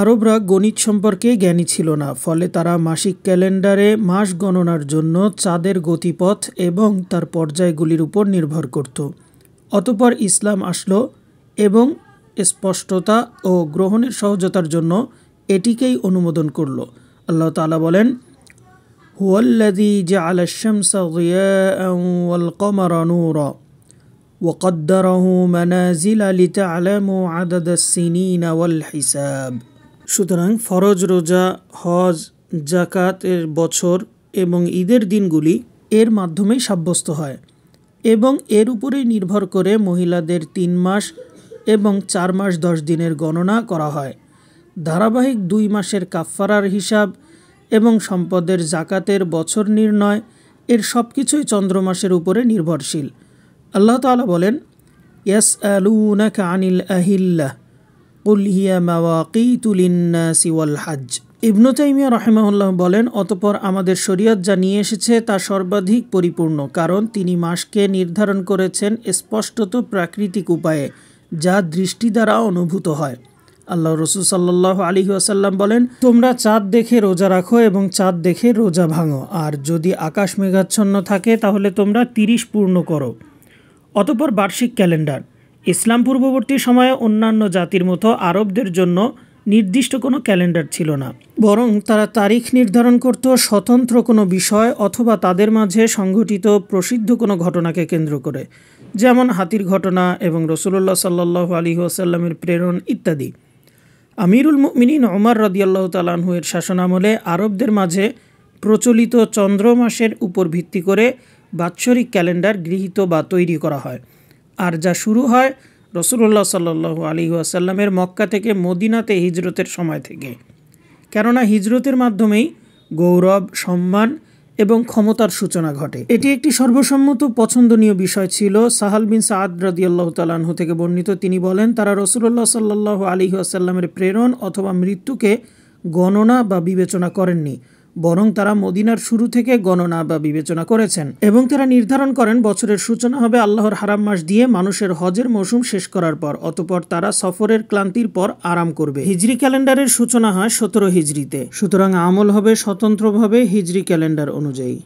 আরবরা গণিত সম্পর্কে জ্ঞানী ছিল না ফলে তারা মাসিক ক্যালেন্ডারে মাস গণনার জন্য চাঁদের গতিপথ এবং তার পর্যায়গুলির উপর নির্ভর করত অতপর ইসলাম আসলো এবং স্পষ্টতা ও গ্রহণের সহজতার জন্য এটিকেই অনুমোদন করল আল্লাহ তালা বলেন হুয়াল্লাদি জা আলাশামসা والقمر نورا وقدره منازل لتعلموا عدد السنين والحساب সুতরাং ফরজ রোজা হজ জাকাতের বছর এবং ঈদের দিনগুলি এর মাধ্যমেই সাব্যস্ত হয় এবং এর উপরেই নির্ভর করে মহিলাদের তিন মাস এবং চার মাস দশ দিনের গণনা করা হয় ধারাবাহিক দুই মাসের কাফফারার হিসাব এবং সম্পদের জাকাতের বছর নির্ণয় এর সব কিছুই চন্দ্রমাসের উপরে নির্ভরশীল আল্লাহ তালা বলেন ইয়াস আলুনাকা আনিল আহিল্লাহ হাজ ইবনু তাইমিয়া রহেমাহুল্লাহ বলেন অতপর আমাদের শরীয়ত যা নিয়ে এসেছে তা সর্বাধিক পরিপূর্ণ কারণ তিনি মাসকে নির্ধারণ করেছেন স্পষ্টত প্রাকৃতিক উপায়ে যা দৃষ্টি দ্বারা অনুভূত হয় আল্লাহ রসুল সাল্লাহ আলী আসাল্লাম বলেন তোমরা চাঁদ দেখে রোজা রাখো এবং চাঁদ দেখে রোজা ভাঙো আর যদি আকাশ মেঘাচ্ছন্ন থাকে তাহলে তোমরা তিরিশ পূর্ণ করো অতপর বার্ষিক ক্যালেন্ডার ইসলাম পূর্ববর্তী সময়ে অন্যান্য জাতির মতো আরবদের জন্য নির্দিষ্ট কোনো ক্যালেন্ডার ছিল না বরং তারা তারিখ নির্ধারণ করত স্বতন্ত্র কোনো বিষয় অথবা তাদের মাঝে সংঘটিত প্রসিদ্ধ কোনো ঘটনাকে কেন্দ্র করে যেমন হাতির ঘটনা এবং রসুল্লাহ সাল্লাহ আলী ওসাল্লামের প্রেরণ ইত্যাদি আমিরুল মিনিন ওমর রদিয়াল্লাহ তালাহুয়ের শাসনামলে আরবদের মাঝে প্রচলিত চন্দ্র মাসের উপর ভিত্তি করে বাৎসরিক ক্যালেন্ডার গৃহীত বা তৈরি করা হয় আর যা শুরু হয় রসুল্লাহ সাল্লু আলী আসাল্লামের মক্কা থেকে মদিনাতে হিজরতের সময় থেকে কেননা হিজরতের মাধ্যমেই গৌরব সম্মান এবং ক্ষমতার সূচনা ঘটে এটি একটি সর্বসম্মত পছন্দনীয় বিষয় ছিল সাহাল বিন সাদ রাদিয়াল্লাহ তালাহু থেকে বর্ণিত তিনি বলেন তারা রসুল্লাহ সাল্লাহ আলী আসাল্লামের প্রেরণ অথবা মৃত্যুকে গণনা বা বিবেচনা করেননি বরং তারা মদিনার শুরু থেকে গণনা বা বিবেচনা করেছেন এবং তারা নির্ধারণ করেন বছরের সূচনা হবে আল্লাহর হারাম মাস দিয়ে মানুষের হজের মৌসুম শেষ করার পর অতপর তারা সফরের ক্লান্তির পর আরাম করবে হিজরি ক্যালেন্ডারের সূচনা হয় সতেরো হিজরিতে সুতরাং আমল হবে স্বতন্ত্রভাবে হিজরি ক্যালেন্ডার অনুযায়ী